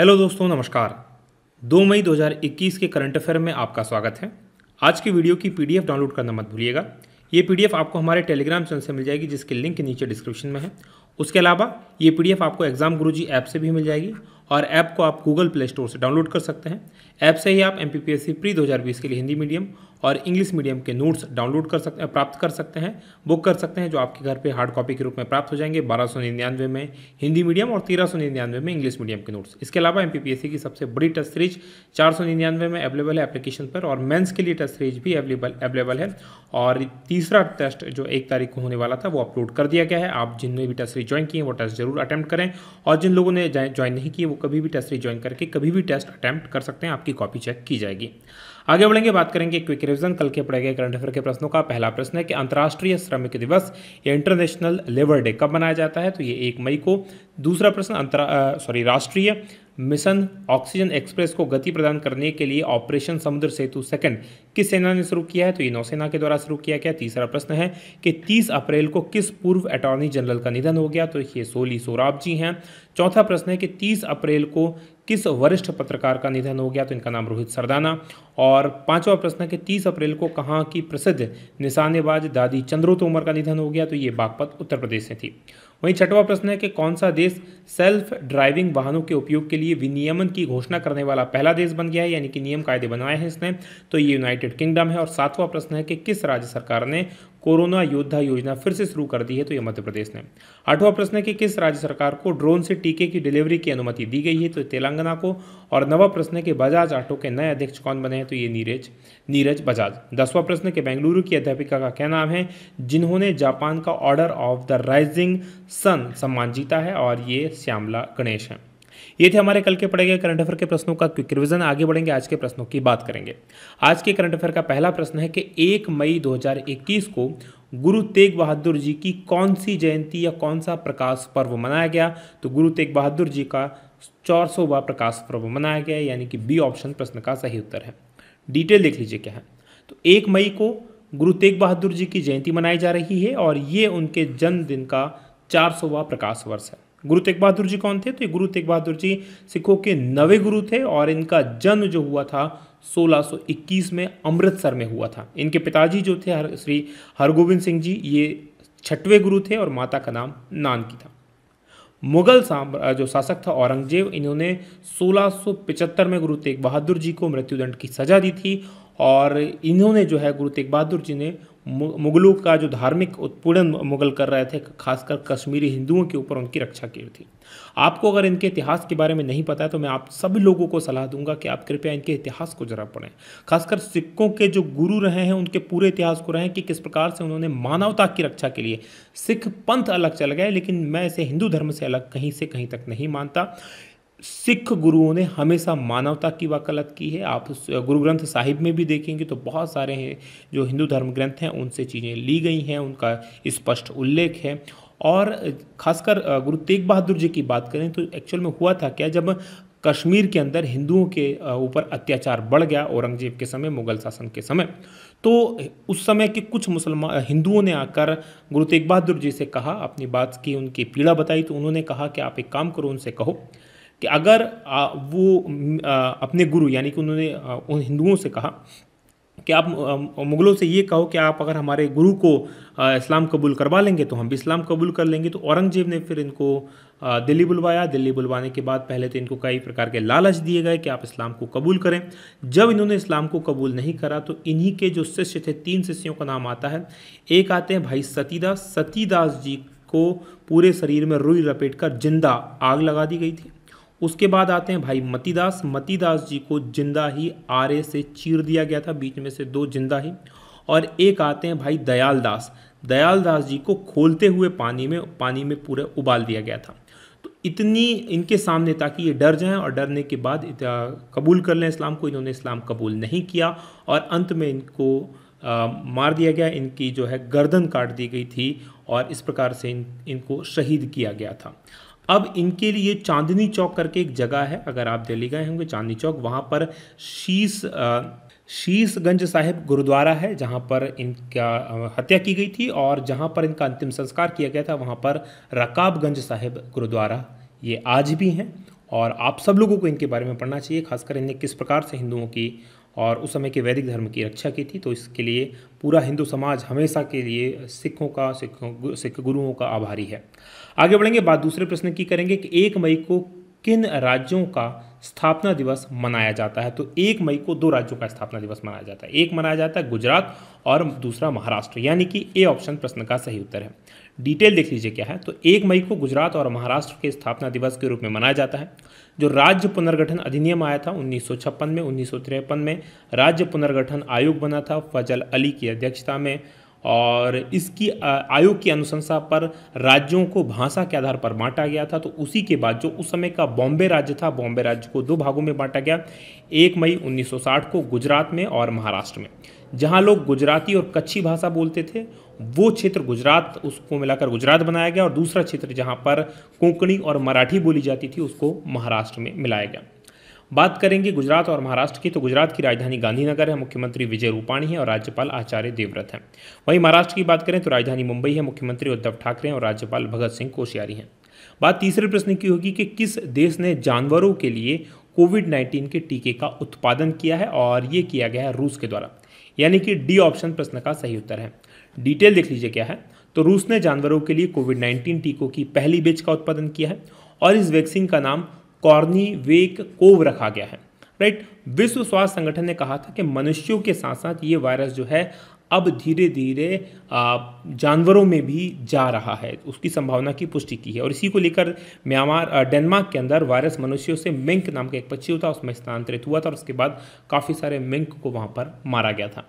hello दोस्तों नमस्कार 2 मई 2021 के करंट अफेयर में आपका स्वागत है आज की वीडियो की पीडीएफ डाउनलोड करना मत भूलिएगा ये पीडीएफ आपको हमारे टेलीग्राम चैनल से मिल जाएगी जिसके लिंक नीचे डिस्क्रिप्शन में है उसके अलावा ये पीडीएफ आपको एग्जाम गुरुजी ऐप से भी मिल जाएगी और ऐप को आप गूगल प्ले स्टोर से डाउनलोड कर सकते हैं ऐप से ही आप एम पी प्री 2020 के लिए हिंदी मीडियम और इंग्लिश मीडियम के नोट्स डाउनलोड कर सकते प्राप्त कर सकते हैं बुक कर सकते हैं जो आपके घर पे हार्ड कॉपी के रूप में प्राप्त हो जाएंगे बारह में हिंदी मीडियम और तेरह में इंग्लिश मीडियम के नोट्स इसके अलावा एम की सबसे बड़ी टेस्ट सीरीज चार में अवेलेबल है एप्लीकेशन पर और मेन्स के लिए टेस्ट सीरीज भी अवेलेबल अवेलेबल है और तीसरा टेस्ट जो एक तारीख को होने वाला था वो अपलोड कर दिया गया है आप जिनने भी टेस्ट सीरीज ज्वाइन किए वो टेस्ट जरूर अटैम्प्ट करें और जिन लोगों ने ज्वाइन नहीं किए वो कभी भी टेस्ट रिज्वाइन करके कभी भी टेस्ट अटैम्प्ट कर सकते हैं आपकी कॉपी चेक की जाएगी आगे बढ़ेंगे बात करेंगे क्विक रिविजन कल के पड़े गए करंट अफेयर के प्रश्नों का पहला प्रश्न है कि अंतर्राष्ट्रीय श्रमिक दिवस या इंटरनेशनल लेबर डे कब मनाया जाता है तो ये एक मई को दूसरा प्रश्न अंतर सॉरी राष्ट्रीय मिशन ऑक्सीजन एक्सप्रेस को गति प्रदान करने के लिए ऑपरेशन समुद्र सेतु सेकंड किस सेना ने शुरू किया है तो ये नौसेना के द्वारा शुरू किया गया तीसरा प्रश्न है कि 30 अप्रैल को किस पूर्व अटॉर्नी जनरल का निधन हो गया तो ये सोली सोराब जी हैं चौथा प्रश्न है कि 30 अप्रैल को किस वरिष्ठ पत्रकार का निधन हो गया तो इनका नाम रोहित सरदाना और पांचवा प्रश्न है कि तीस अप्रैल को कहाँ की प्रसिद्ध निशानेबाज दादी चंद्रो तोमर का निधन हो गया तो ये बागपत उत्तर प्रदेश से थी वहीं छठवां प्रश्न है कि कौन सा देश सेल्फ ड्राइविंग वाहनों के उपयोग के लिए विनियमन की घोषणा करने वाला पहला देश बन गया है यानी कि नियम कायदे बनाए हैं इसने तो ये यूनाइटेड किंगडम है और सातवां प्रश्न है कि किस राज्य सरकार ने कोरोना योद्धा योजना फिर से शुरू कर दी है तो ये मध्य प्रदेश ने आठवां प्रश्न है कि किस राज्य सरकार को ड्रोन से टीके की डिलीवरी की अनुमति दी गई है तो तेलंगाना को और नवा प्रश्न के बजाज ऑटो के नए अध्यक्ष कौन बने हैं तो ये नीरज नीरज बजाज दसवां प्रश्न के बेंगलुरु की अध्यापिका का क्या नाम है जिन्होंने जापान का Order of the Rising Sun सम्मान जीता है और ये श्यामला गणेश हैं ये थे हमारे कल के पढ़े गए करंट अफेयर के प्रश्नों का क्विक रिविजन आगे बढ़ेंगे आज के प्रश्नों की बात करेंगे आज के करंट अफेयर का पहला प्रश्न है कि एक मई 2021 को गुरु तेग बहादुर जी की कौन सी जयंती या कौन सा प्रकाश पर्व मनाया गया तो गुरु तेग बहादुर जी का चार प्रकाश पर्व मनाया गया यानी कि बी ऑप्शन प्रश्न का सही उत्तर है डिटेल देख लीजिए क्या है तो एक मई को गुरु तेग बहादुर जी की जयंती मनाई जा रही है और ये उनके जन्मदिन का चार सौवा प्रकाश वर्ष है गुरु तेग बहादुर जी कौन थे तो ये गुरु तेग बहादुर जी सिखों के नवे गुरु थे और इनका जन्म जो हुआ था 1621 में अमृतसर में हुआ था इनके पिताजी जो थे हर श्री हरगोविंद सिंह जी ये छठवें गुरु थे और माता का नाम नानकी था मुगल साम्राज्य जो शासक था औरंगजेब इन्होंने 1675 में गुरु तेग बहादुर जी को मृत्युदंड की सज़ा दी थी और इन्होंने जो है गुरु तेग बहादुर जी ने मुगलों का जो धार्मिक उत्पीड़न मुगल कर रहे थे खासकर कश्मीरी हिंदुओं के ऊपर उनकी रक्षा की थी आपको अगर इनके इतिहास के बारे में नहीं पता है तो मैं आप सभी लोगों को सलाह दूंगा कि आप कृपया इनके इतिहास को जरा पढ़ें खासकर सिखों के जो गुरु रहे हैं उनके पूरे इतिहास को रहें कि किस प्रकार से उन्होंने मानवता की रक्षा के लिए सिख पंथ अलग चल गए लेकिन मैं इसे हिंदू धर्म से अलग कहीं से कहीं तक नहीं मानता सिख गुरुओं ने हमेशा मानवता की वकालत की है आप गुरु ग्रंथ साहिब में भी देखेंगे तो बहुत सारे हैं जो हिंदू धर्म ग्रंथ हैं उनसे चीज़ें ली गई हैं उनका स्पष्ट उल्लेख है और खासकर गुरु तेग बहादुर जी की बात करें तो एक्चुअल में हुआ था क्या जब कश्मीर के अंदर हिंदुओं के ऊपर अत्याचार बढ़ गया औरंगजेब के समय मुगल शासन के समय तो उस समय के कुछ मुसलमान हिंदुओं ने आकर गुरु तेग बहादुर जी से कहा अपनी बात की उनकी पीड़ा बताई तो उन्होंने कहा कि आप एक काम करो उनसे कहो कि अगर वो अपने गुरु यानी कि उन्होंने उन हिंदुओं से कहा कि आप मुग़लों से ये कहो कि आप अगर हमारे गुरु को इस्लाम कबूल करवा लेंगे तो हम भी इस्लाम कबूल कर लेंगे तो औरंगजेब ने फिर इनको दिल्ली बुलवाया दिल्ली बुलवाने के बाद पहले तो इनको कई प्रकार के लालच दिए गए कि आप इस्लाम को कबूल करें जब इन्होंने इस्लाम को कबूल नहीं करा तो इन्हीं के जो शिष्य थे तीन शिष्यों का नाम आता है एक आते हैं भाई सतीदास सतीदास जी को पूरे शरीर में रुई लपेट कर जिंदा आग लगा दी गई थी उसके बाद आते हैं भाई मतीदास मतीदास जी को जिंदा ही आरे से चीर दिया गया था बीच में से दो जिंदा ही और एक आते हैं भाई दयाल दास दयाल दास जी को खोलते हुए पानी में पानी में पूरे उबाल दिया गया था तो इतनी इनके सामने ताकि ये डर जाएं और डरने के बाद कबूल कर लें इस्लाम को इन्होंने इस्लाम कबूल नहीं किया और अंत में इनको आ, मार दिया गया इनकी जो है गर्दन काट दी गई थी और इस प्रकार से इन इनको शहीद किया गया था अब इनके लिए चांदनी चौक करके एक जगह है अगर आप दिल्ली गए होंगे चांदनी चौक वहाँ पर शीश शीशगंज साहिब गुरुद्वारा है जहाँ पर इनका हत्या की गई थी और जहाँ पर इनका अंतिम संस्कार किया गया था वहाँ पर रकाबगंज साहिब गुरुद्वारा ये आज भी हैं और आप सब लोगों को इनके बारे में पढ़ना चाहिए खासकर इन्हें किस प्रकार से हिंदुओं की और उस समय के वैदिक धर्म की रक्षा की थी तो इसके लिए पूरा हिंदू समाज हमेशा के लिए सिखों का सिखों सिख गुरुओं का आभारी है आगे बढ़ेंगे बात दूसरे प्रश्न की करेंगे कि एक मई को किन राज्यों का स्थापना दिवस मनाया जाता है तो एक मई को दो राज्यों का स्थापना दिवस मनाया जाता है एक मनाया जाता है गुजरात और दूसरा महाराष्ट्र यानी कि ए ऑप्शन प्रश्न का सही उत्तर है डिटेल देख लीजिए क्या है तो एक मई को गुजरात और महाराष्ट्र के स्थापना दिवस के रूप में मनाया जाता है जो राज्य पुनर्गठन अधिनियम आया था उन्नीस में उन्नीस में राज्य पुनर्गठन आयोग बना था फजल अली की अध्यक्षता में और इसकी आयोग की अनुशंसा पर राज्यों को भाषा के आधार पर बांटा गया था तो उसी के बाद जो उस समय का बॉम्बे राज्य था बॉम्बे राज्य को दो भागों में बांटा गया एक मई 1960 को गुजरात में और महाराष्ट्र में जहाँ लोग गुजराती और कच्छी भाषा बोलते थे वो क्षेत्र गुजरात उसको मिलाकर गुजरात बनाया गया और दूसरा क्षेत्र जहाँ पर कोंकणी और मराठी बोली जाती थी उसको महाराष्ट्र में मिलाया गया बात करेंगे गुजरात और महाराष्ट्र की तो गुजरात की राजधानी गांधीनगर है मुख्यमंत्री विजय रूपाणी है और राज्यपाल आचार्य देवव्रत हैं वहीं महाराष्ट्र की बात करें तो राजधानी मुंबई है मुख्यमंत्री उद्धव ठाकरे और राज्यपाल भगत सिंह कोश्यारी हैं बात तीसरे प्रश्न की होगी कि किस देश ने जानवरों के लिए कोविड नाइन्टीन के टीके का उत्पादन किया है और ये किया गया है रूस के द्वारा यानी कि डी ऑप्शन प्रश्न का सही उत्तर है डिटेल देख लीजिए क्या है तो रूस ने जानवरों के लिए कोविड नाइन्टीन टीकों की पहली बेच का उत्पादन किया है और इस वैक्सीन का नाम वेक कोव रखा गया है राइट विश्व स्वास्थ्य संगठन ने कहा था कि मनुष्यों के साथ साथ ये वायरस जो है अब धीरे धीरे जानवरों में भी जा रहा है उसकी संभावना की पुष्टि की है और इसी को लेकर म्यांमार डेनमार्क के अंदर वायरस मनुष्यों से मिंक नाम का एक पक्षी होता उसमें स्थानांतरित हुआ था और उसके बाद काफ़ी सारे मिंक को वहाँ पर मारा गया था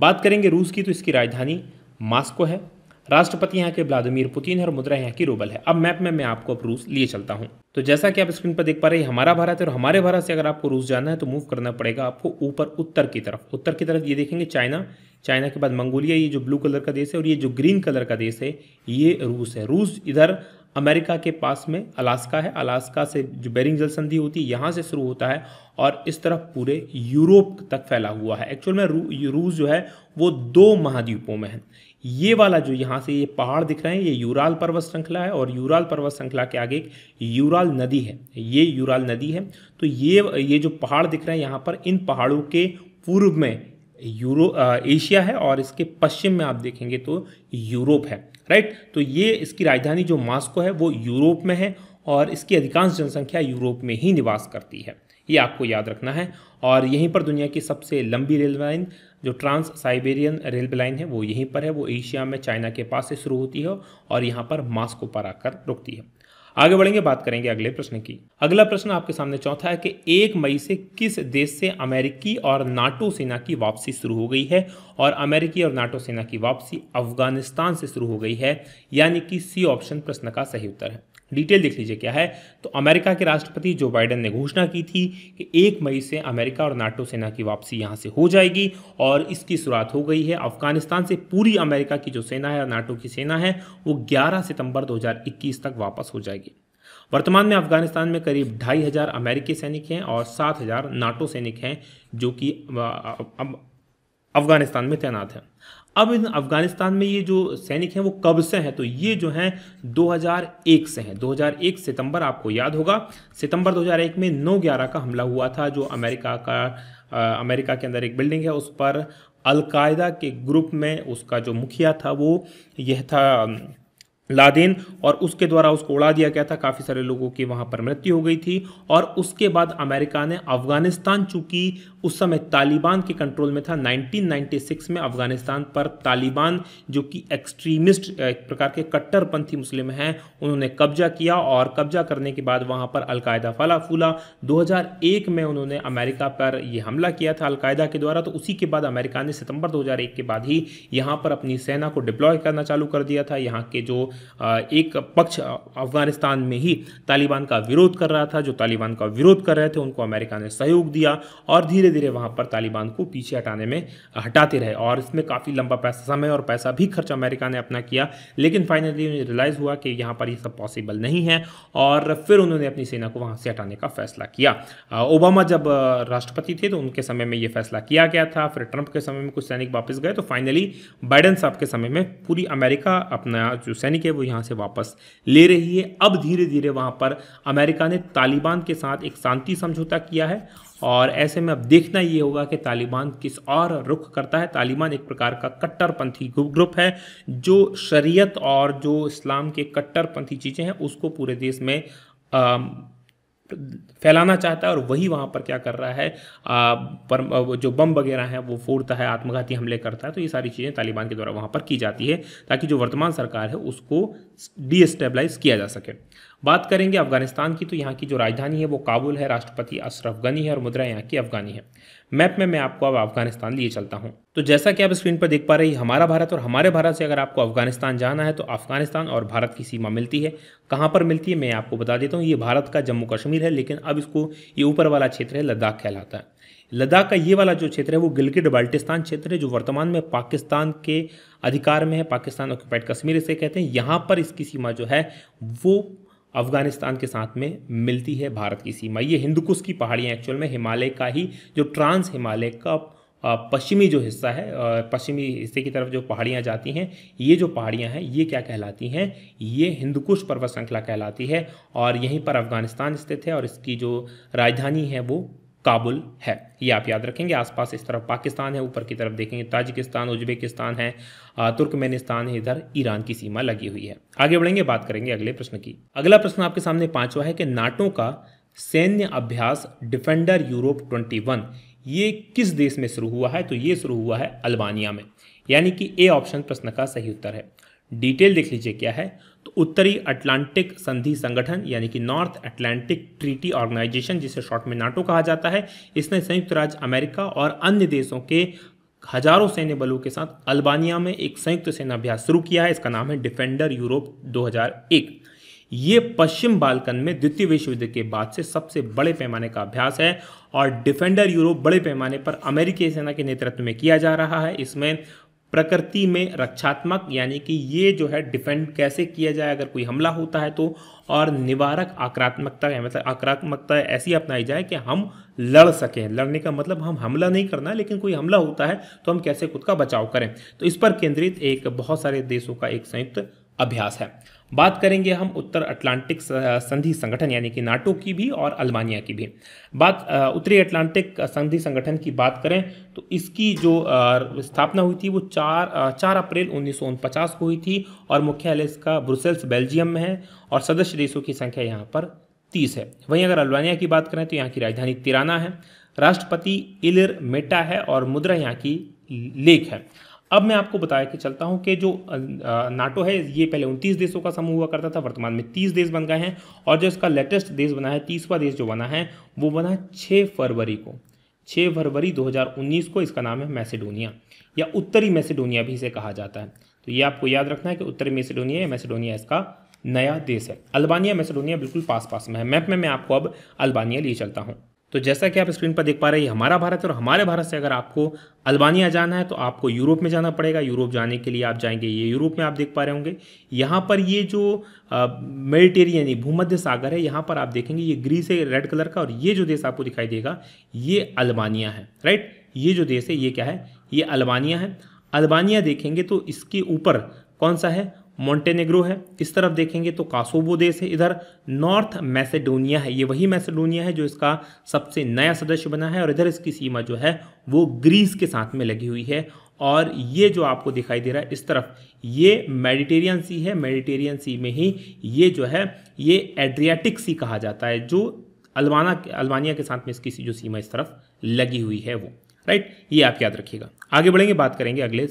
बात करेंगे रूस की तो इसकी राजधानी मास्को है राष्ट्रपति यहाँ के व्लादिमीर पुतिन है और मुद्रा यहाँ की रूबल है अब मैप में मैं आपको अब रूस लिए चलता हूँ तो जैसा कि आप स्क्रीन पर देख पा रहे हैं हमारा भारत है और हमारे भारत से अगर आपको रूस जाना है तो मूव करना पड़ेगा आपको ऊपर उत्तर की तरफ उत्तर की तरफ ये देखेंगे चाइना चाइना के बाद मंगोलिया ये जो ब्लू कलर का देश है और ये जो ग्रीन कलर का देश है ये रूस है रूस इधर अमेरिका के पास में अलास्का है अलास्का से जो बेरिंग जल संधि होती है यहाँ से शुरू होता है और इस तरफ पूरे यूरोप तक फैला हुआ है एक्चुअल में रू, रूस जो है वो दो महाद्वीपों में है ये वाला जो यहाँ से ये पहाड़ दिख रहे हैं ये यूराल पर्वत श्रृंखला है और यूराल पर्वत श्रृंखला के आगे एक यूराल नदी है ये यूराल नदी है तो ये ये जो पहाड़ दिख रहे हैं यहाँ पर इन पहाड़ों के पूर्व में यूरो एशिया है और इसके पश्चिम में आप देखेंगे तो यूरोप है राइट तो ये इसकी राजधानी जो मास्को है वो यूरोप में है और इसकी अधिकांश जनसंख्या यूरोप में ही निवास करती है ये आपको याद रखना है और यहीं पर दुनिया की सबसे लंबी रेल लाइन जो ट्रांस साइबेरियन रेलवे लाइन है वो यहीं पर है वो एशिया में चाइना के पास से शुरू होती है और यहाँ पर मास्को पर आकर रुकती है आगे बढ़ेंगे बात करेंगे अगले प्रश्न की अगला प्रश्न आपके सामने चौथा है कि एक मई से किस देश से अमेरिकी और नाटो सेना की वापसी शुरू हो गई है और अमेरिकी और नाटो सेना की वापसी अफगानिस्तान से शुरू हो गई है यानी कि सी ऑप्शन प्रश्न का सही उत्तर है डिटेल देख लीजिए क्या है तो अमेरिका के राष्ट्रपति जो बाइडन ने घोषणा की थी कि एक मई से अमेरिका और नाटो सेना की वापसी यहाँ से हो जाएगी और इसकी शुरुआत हो गई है अफगानिस्तान से पूरी अमेरिका की जो सेना है और नाटो की सेना है वो 11 सितंबर 2021 तक वापस हो जाएगी वर्तमान में अफगानिस्तान में करीब ढाई हज़ार अमेरिकी सैनिक हैं और सात हज़ार नाटो सैनिक हैं जो कि अब अफगानिस्तान में तैनात हैं अब इन अफगानिस्तान में ये जो सैनिक हैं वो कब से हैं तो ये जो हैं 2001 से हैं 2001 सितंबर आपको याद होगा सितंबर 2001 में 9/11 का हमला हुआ था जो अमेरिका का आ, अमेरिका के अंदर एक बिल्डिंग है उस पर अलकायदा के ग्रुप में उसका जो मुखिया था वो यह था लादेन और उसके द्वारा उसको उड़ा दिया गया था काफ़ी सारे लोगों की वहाँ पर मृत्यु हो गई थी और उसके बाद अमेरिका ने अफगानिस्तान चूंकि उस समय तालिबान के कंट्रोल में था 1996 में अफगानिस्तान पर तालिबान जो कि एक्सट्रीमिस्ट एक प्रकार के कट्टरपंथी मुस्लिम हैं उन्होंने कब्जा किया और कब्जा करने के बाद वहाँ पर अलकायदा फला फूला दो में उन्होंने अमेरिका पर यह हमला किया था अलकायदा के द्वारा तो उसी के बाद अमेरिका ने सितंबर दो के बाद ही यहाँ पर अपनी सेना को डिप्लॉय करना चालू कर दिया था यहाँ के जो एक पक्ष अफगानिस्तान में ही तालिबान का विरोध कर रहा था जो तालिबान का विरोध कर रहे थे उनको अमेरिका ने सहयोग दिया और धीरे धीरे वहाँ पर तालिबान को पीछे हटाने में हटाते रहे और इसमें काफ़ी लंबा पैसा समय और पैसा भी खर्च अमेरिका ने अपना किया लेकिन फाइनली उन्हें रियलाइज़ हुआ कि यहाँ पर ये सब पॉसिबल नहीं है और फिर उन्होंने अपनी सेना को वहाँ से हटाने का फैसला किया ओबामा जब राष्ट्रपति थे तो उनके समय में ये फैसला किया गया था फिर ट्रंप के समय में कुछ सैनिक वापस गए तो फाइनली बाइडन साहब के समय में पूरी अमेरिका अपना जो सैनिक है वो यहाँ से वापस ले रही है अब धीरे धीरे वहाँ पर अमेरिका ने तालिबान के साथ एक शांति समझौता किया है और ऐसे में अब देखना ये होगा कि तालिबान किस और रुख करता है तालिबान एक प्रकार का कट्टरपंथी ग्रुप है जो शरीयत और जो इस्लाम के कट्टरपंथी चीज़ें हैं उसको पूरे देश में आ, फैलाना चाहता है और वही वहाँ पर क्या कर रहा है आ, पर, जो बम वगैरह हैं वो फोड़ता है आत्मघाती हमले करता है तो ये सारी चीज़ें तालिबान के द्वारा वहाँ पर की जाती है ताकि जो वर्तमान सरकार है उसको डीएस्टेबलाइज किया जा सके बात करेंगे अफगानिस्तान की तो यहाँ की जो राजधानी है वो काबुल है राष्ट्रपति अशरफ गनी है और मुद्रा यहाँ की अफगानी है मैप में मैं आपको अब अफगानिस्तान लिए चलता हूँ तो जैसा कि आप स्क्रीन पर देख पा रहे हैं हमारा भारत और हमारे भारत से अगर आपको अफगानिस्तान जाना है तो अफगानिस्तान और भारत की सीमा मिलती है कहाँ पर मिलती है मैं आपको बता देता हूँ ये भारत का जम्मू कश्मीर है लेकिन अब इसको ये ऊपर वाला क्षेत्र है लद्दाख कहलाता है लद्दाख का ये वाला जो क्षेत्र है वो गिलगिट बाल्टिस्तान क्षेत्र है जो वर्तमान में पाकिस्तान के अधिकार में है पाकिस्तान ऑक्यूपाइड कश्मीर इसे कहते हैं यहाँ पर इसकी सीमा जो है वो अफगानिस्तान के साथ में मिलती है भारत की सीमा ये हिंदुकुश की पहाड़ियाँ एक्चुअल में हिमालय का ही जो ट्रांस हिमालय का पश्चिमी जो हिस्सा है पश्चिमी हिस्से की तरफ जो पहाड़ियाँ जाती हैं ये जो पहाड़ियाँ हैं ये क्या कहलाती हैं ये हिंदुकुश पर्वत श्रृंखला कहलाती है और यहीं पर अफगानिस्तान स्थित है और इसकी जो राजधानी है वो काबुल है ये आप याद रखेंगे आसपास इस तरफ पाकिस्तान है ऊपर की तरफ देखेंगे ताजिकिस्तान उज्बेकिस्तान है तुर्कमेनिस्तान है इधर ईरान की सीमा लगी हुई है आगे बढ़ेंगे बात करेंगे अगले प्रश्न की अगला प्रश्न आपके सामने पांचवा है कि नाटो का सैन्य अभ्यास डिफेंडर यूरोप 21 ये किस देश में शुरू हुआ है तो ये शुरू हुआ है अल्बानिया में यानी कि ए ऑप्शन प्रश्न का सही उत्तर है डिटेल देख लीजिए क्या है तो उत्तरी अटलांटिक संधि संगठन यानी कि नॉर्थ अटलांटिक ट्रीटी ऑर्गेनाइजेशन जिसे शॉर्ट में नाटो कहा जाता है इसने संयुक्त राज्य अमेरिका और अन्य देशों के हजारों सैन्य बलों के साथ अल्बानिया में एक संयुक्त सेना अभ्यास शुरू किया है इसका नाम है डिफेंडर यूरोप 2001 ये पश्चिम बालकन में द्वितीय विश्व युद्ध के बाद से सबसे बड़े पैमाने का अभ्यास है और डिफेंडर यूरोप बड़े पैमाने पर अमेरिकी सेना के नेतृत्व में किया जा रहा है इसमें प्रकृति में रक्षात्मक यानी कि ये जो है डिफेंड कैसे किया जाए अगर कोई हमला होता है तो और निवारक आक्रात्मकता है मतलब आक्रात्मकता ऐसी अपनाई जाए कि हम लड़ सकें लड़ने का मतलब हम हमला नहीं करना लेकिन कोई हमला होता है तो हम कैसे खुद का बचाव करें तो इस पर केंद्रित एक बहुत सारे देशों का एक संयुक्त अभ्यास है बात करेंगे हम उत्तर अटलांटिक संधि संगठन यानी कि नाटो की भी और अल्बानिया की भी बात उत्तरी अटलांटिक संधि संगठन की बात करें तो इसकी जो स्थापना हुई थी वो चार चार अप्रैल उन्नीस को हुई थी और मुख्यालय इसका ब्रुसेल्स बेल्जियम में है और सदस्य देशों की संख्या यहाँ पर तीस है वहीं अगर अल्बानिया की बात करें तो यहाँ की राजधानी तिराना है राष्ट्रपति इलिर मेटा है और मुद्रा यहाँ की लेख है अब मैं आपको बताया कि चलता हूँ कि जो नाटो है ये पहले उनतीस देशों का समूह हुआ करता था वर्तमान में तीस देश बन गए हैं और जो इसका लेटेस्ट देश बना है तीसवा देश जो बना है वो बना है छः फरवरी को छः फरवरी 2019 को इसका नाम है मैसेडोनिया या उत्तरी मैसेडोनिया भी इसे कहा जाता है तो ये आपको याद रखना है कि उत्तरी मैसेडोनिया या मैसेडोनिया इसका नया देश है अल्बानिया मैसेडोनिया बिल्कुल पास पास में है मैप में मैं आपको अब अल्बानिया लिए चलता हूँ तो जैसा कि आप स्क्रीन पर देख पा रहे हैं हमारा भारत और हमारे भारत से अगर आपको अल्बानिया जाना है तो आपको यूरोप में जाना पड़ेगा यूरोप जाने के लिए आप जाएंगे ये यूरोप में आप देख पा रहे होंगे यहाँ पर ये जो मेडिटेरियन भूमध्य सागर है यहाँ पर आप देखेंगे ये ग्रीस है रेड कलर का और ये जो देश आपको दिखाई देगा ये अल्बानिया है राइट ये जो देश है ये क्या है ये अल्बानिया है अल्बानिया देखेंगे तो इसके ऊपर कौन सा है मॉन्टेनेग्रो है इस तरफ देखेंगे तो कासोबो देश है इधर नॉर्थ मैसेडोनिया है ये वही मैसेडोनिया है जो इसका सबसे नया सदस्य बना है और इधर इसकी सीमा जो है वो ग्रीस के साथ में लगी हुई है और ये जो आपको दिखाई दे रहा है इस तरफ ये मेडिटेरियन सी है मेडिटेरियन सी में ही ये जो है ये एड्रियाटिक सी कहा जाता है जो अलवाना अलवानिया के साथ में इसकी जो सीमा इस तरफ लगी हुई है वो राइट ये आप याद रखिएगा आगे बढ़ेंगे बात करेंगे अगले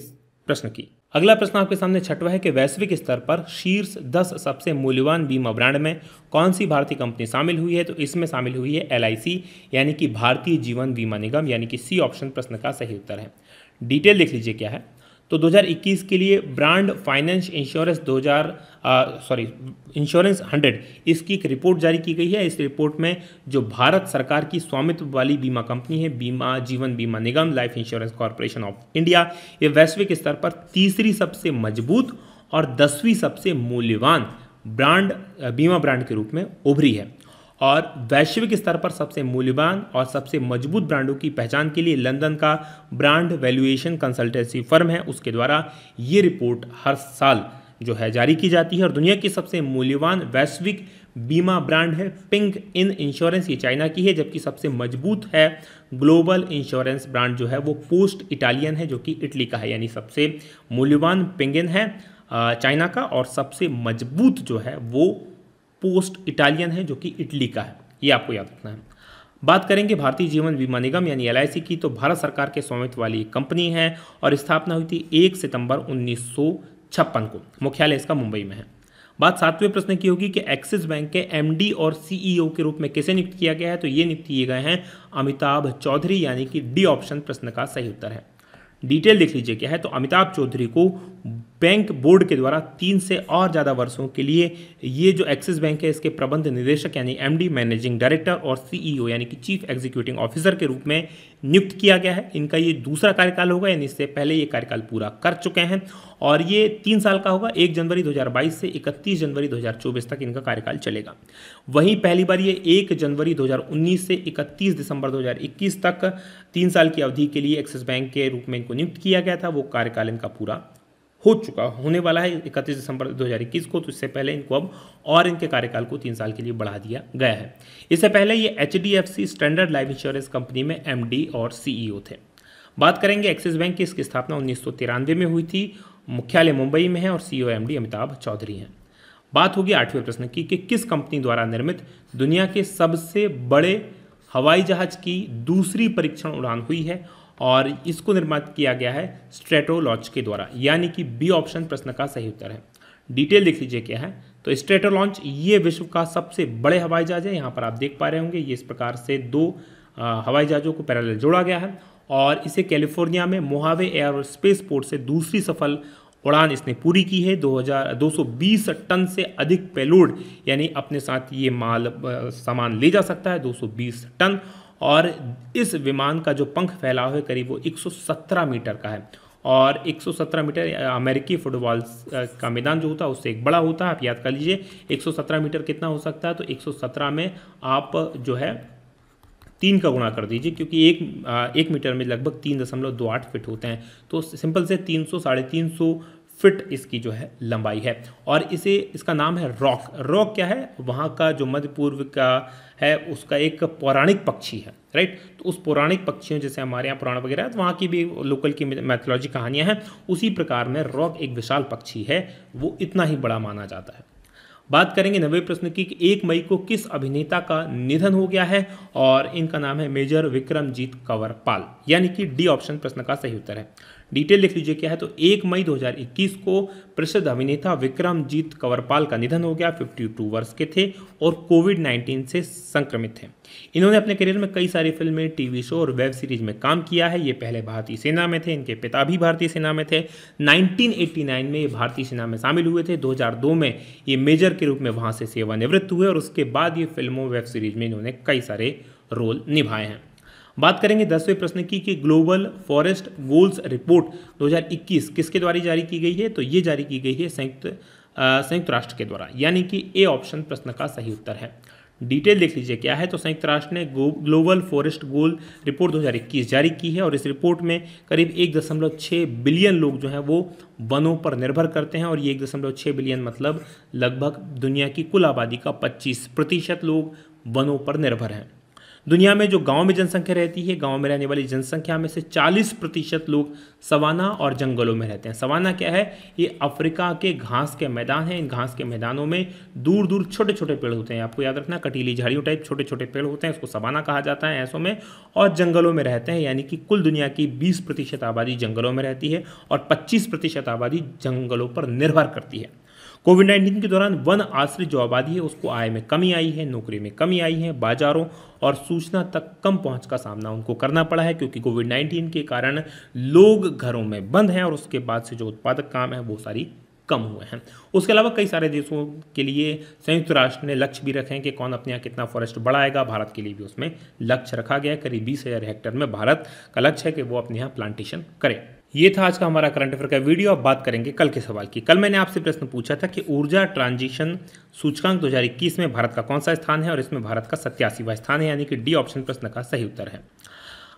प्रश्न की अगला प्रश्न आपके सामने छठवा है कि वैश्विक स्तर पर शीर्ष दस सबसे मूल्यवान बीमा ब्रांड में कौन सी भारतीय कंपनी शामिल हुई है तो इसमें शामिल हुई है एल यानी कि भारतीय जीवन बीमा निगम यानी कि सी ऑप्शन प्रश्न का सही उत्तर है डिटेल देख लीजिए क्या है तो 2021 के लिए Brand Finance insurance 2000 sorry insurance 100 इसकी एक रिपोर्ट जारी की गई है इस रिपोर्ट में जो भारत सरकार की स्वामित्व वाली बीमा कंपनी है बीमा जीवन बीमा निगम Life Insurance Corporation of India ये वैश्विक स्तर पर तीसरी सबसे मजबूत और दसवीं सबसे मूल्यवान ब्रांड बीमा ब्रांड के रूप में उभरी है और वैश्विक स्तर पर सबसे मूल्यवान और सबसे मजबूत ब्रांडों की पहचान के लिए लंदन का ब्रांड वैल्यूएशन कंसल्टेंसी फर्म है उसके द्वारा ये रिपोर्ट हर साल जो है जारी की जाती है और दुनिया की सबसे मूल्यवान वैश्विक बीमा ब्रांड है पिंक इन इंश्योरेंस ये चाइना की है जबकि सबसे मजबूत है ग्लोबल इंश्योरेंस ब्रांड जो है वो पोस्ट इटालियन है जो कि इटली का है यानी सबसे मूल्यवान पिंगिन है चाइना का और सबसे मजबूत जो है वो पोस्ट इटालियन है जो कि इटली का है ये आपको याद रखना है बात करेंगे भारतीय जीवन बीमा निगम यानी एल की तो भारत सरकार के स्वामित्व वाली कंपनी है और स्थापना हुई थी एक सितंबर उन्नीस को मुख्यालय इसका मुंबई में है बात सातवें प्रश्न की होगी कि एक्सिस बैंक के एमडी और सीईओ e के रूप में किसे नियुक्त किया गया है तो ये नियुक्त किए गए हैं अमिताभ चौधरी यानी कि डी ऑप्शन प्रश्न का सही उत्तर है डिटेल देख लीजिए क्या है तो अमिताभ चौधरी को बैंक बोर्ड के द्वारा तीन से और ज़्यादा वर्षों के लिए ये जो एक्सिस बैंक है इसके प्रबंध निदेशक यानी एमडी मैनेजिंग डायरेक्टर और सीईओ e यानी कि चीफ एग्जीक्यूटिव ऑफिसर के रूप में नियुक्त किया गया है इनका ये दूसरा कार्यकाल होगा यानी इससे पहले ये कार्यकाल पूरा कर चुके हैं और ये तीन साल का होगा एक जनवरी दो से इकतीस जनवरी दो तक इनका कार्यकाल चलेगा वहीं पहली बार ये एक जनवरी दो से इकतीस दिसंबर दो तक तीन साल की अवधि के लिए एक्सिस बैंक के रूप में इनको नियुक्त किया गया था वो कार्यकाल इनका पूरा हो चुका होने वाला है इकतीस दिसंबर 2021 को तो इससे पहले इनको अब और इनके कार्यकाल को तीन साल के लिए बढ़ा दिया गया है इससे पहले ये H Standard Life Insurance company में एम और सीईओ e थे बात करेंगे एक्सिस बैंक की इसकी स्थापना उन्नीस में हुई थी मुख्यालय मुंबई में है और M D e Amitabh Chaudhary हैं बात होगी आठवें प्रश्न की कि किस कंपनी द्वारा निर्मित दुनिया के सबसे बड़े हवाई जहाज की दूसरी परीक्षण उड़ान हुई है और इसको निर्माण किया गया है स्ट्रेटोलॉज के द्वारा यानी कि बी ऑप्शन प्रश्न का सही उत्तर है डिटेल देख लीजिए क्या है तो स्ट्रेटोलॉन्च ये विश्व का सबसे बड़े हवाई जहाज है यहाँ पर आप देख पा रहे होंगे ये इस प्रकार से दो हवाई जहाज़ों को पैरेलल जोड़ा गया है और इसे कैलिफोर्निया में मोहावे एयर स्पेस पोर्ट से दूसरी सफल उड़ान इसने पूरी की है 2000 220 टन से अधिक पेलोड यानी अपने साथ ये माल सामान ले जा सकता है 220 टन और इस विमान का जो पंख फैलाव है करीब वो 117 मीटर का है और 117 मीटर अमेरिकी फुटबॉल का मैदान जो होता है उससे एक बड़ा होता है आप याद कर लीजिए 117 मीटर कितना हो सकता है तो 117 में आप जो है तीन का गुणा कर दीजिए क्योंकि एक एक मीटर में लगभग तीन दशमलव दो आठ फिट होते हैं तो सिंपल से तीन सौ साढ़े तीन सौ फिट इसकी जो है लंबाई है और इसे इसका नाम है रॉक रॉक क्या है वहाँ का जो मध्य पूर्व का है उसका एक पौराणिक पक्षी है राइट तो उस पौराणिक पक्षियों जैसे हमारे यहाँ पुराण वगैरह है तो वहाँ की भी लोकल की मैथोलॉजी कहानियाँ हैं उसी प्रकार में रॉक एक विशाल पक्षी है वो इतना ही बड़ा माना जाता है बात करेंगे नवे प्रश्न की कि एक मई को किस अभिनेता का निधन हो गया है और इनका नाम है मेजर विक्रमजीत कंवरपाल यानी कि डी ऑप्शन प्रश्न का सही उत्तर है डिटेल लिख लीजिए क्या है तो एक मई 2021 को प्रसिद्ध अभिनेता विक्रमजीत कंवरपाल का निधन हो गया 52 वर्ष के थे और कोविड 19 से संक्रमित थे इन्होंने अपने करियर में कई सारी फिल्में टीवी शो और वेब सीरीज में काम किया है ये पहले भारतीय सेना में थे इनके पिता भी भारतीय सेना में थे 1989 में ये भारतीय सेना में शामिल हुए थे 2002 में ये मेजर के रूप में वहाँ से सेवानिवृत्त हुए और उसके बाद ये फिल्मों वेब सीरीज में इन्होंने कई सारे रोल निभाए हैं बात करेंगे दसवें प्रश्न की कि ग्लोबल फॉरेस्ट गोल्स रिपोर्ट 2021 किसके द्वारा जारी की गई है तो ये जारी की गई है संयुक्त संयुक्त राष्ट्र के द्वारा यानी कि ए ऑप्शन प्रश्न का सही उत्तर है डिटेल देख लीजिए क्या है तो संयुक्त राष्ट्र ने ग्लोबल फॉरेस्ट गोल रिपोर्ट 2021 जारी की है और इस रिपोर्ट में करीब एक दशमलव छः बिलियन लोग जो हैं वो वनों पर निर्भर करते हैं और ये एक दशमलव छः बिलियन मतलब लगभग दुनिया की कुल आबादी का 25 प्रतिशत लोग वनों पर निर्भर हैं दुनिया में जो गांव में जनसंख्या रहती है गांव में रहने वाली जनसंख्या में से 40 प्रतिशत लोग सवाना और जंगलों में रहते हैं सवाना क्या है ये अफ्रीका के घास के मैदान हैं इन घास के मैदानों में दूर दूर छोटे छोटे पेड़ होते हैं आपको याद रखना कटीली झाड़ियों टाइप छोटे छोटे पेड़ होते हैं उसको सवाना कहा जाता है ऐसों में और जंगलों में रहते हैं यानी कि कुल दुनिया की बीस आबादी जंगलों में रहती है और पच्चीस आबादी जंगलों पर निर्भर करती है कोविड नाइन्टीन के दौरान वन आश्रित जो आबादी है उसको आय में कमी आई है नौकरी में कमी आई है बाजारों और सूचना तक कम पहुंच का सामना उनको करना पड़ा है क्योंकि कोविड नाइन्टीन के कारण लोग घरों में बंद हैं और उसके बाद से जो उत्पादक काम है वो सारी कम हुए हैं उसके अलावा कई सारे देशों के लिए संयुक्त राष्ट्र ने लक्ष्य भी रखे हैं कि कौन अपने यहाँ कितना फॉरेस्ट बढ़ाएगा भारत के लिए भी उसमें लक्ष्य रखा गया है करीब बीस हज़ार हेक्टेयर में भारत का लक्ष्य है कि वो अपने यहाँ प्लांटेशन करें ये था आज का हमारा करंट अफेयर का वीडियो अब बात करेंगे कल के सवाल की कल मैंने आपसे प्रश्न पूछा था कि ऊर्जा ट्रांजिशन सूचकांक 2021 में भारत का कौन सा स्थान है और इसमें भारत का सत्यासीवा स्थान है यानी कि डी ऑप्शन प्रश्न का सही उत्तर है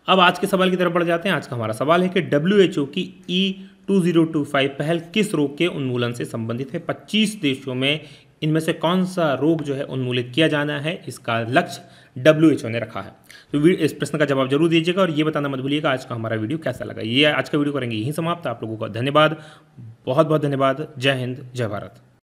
अब आज के सवाल की तरफ बढ़ जाते हैं आज का हमारा सवाल है कि डब्ल्यू की ई e 2025 पहल किस रोग के उन्मूलन से संबंधित है पच्चीस देशों में इनमें से कौन सा रोग जो है उन्मूलित किया जाना है इसका लक्ष्य डब्ल्यू ने रखा है तो इस प्रश्न का जवाब जरूर दीजिएगा और ये बताना मत भूलिएगा आज का हमारा वीडियो कैसा लगा ये आज का वीडियो करेंगे यहीं समाप्त आप लोगों का धन्यवाद बहुत बहुत धन्यवाद जय हिंद जय भारत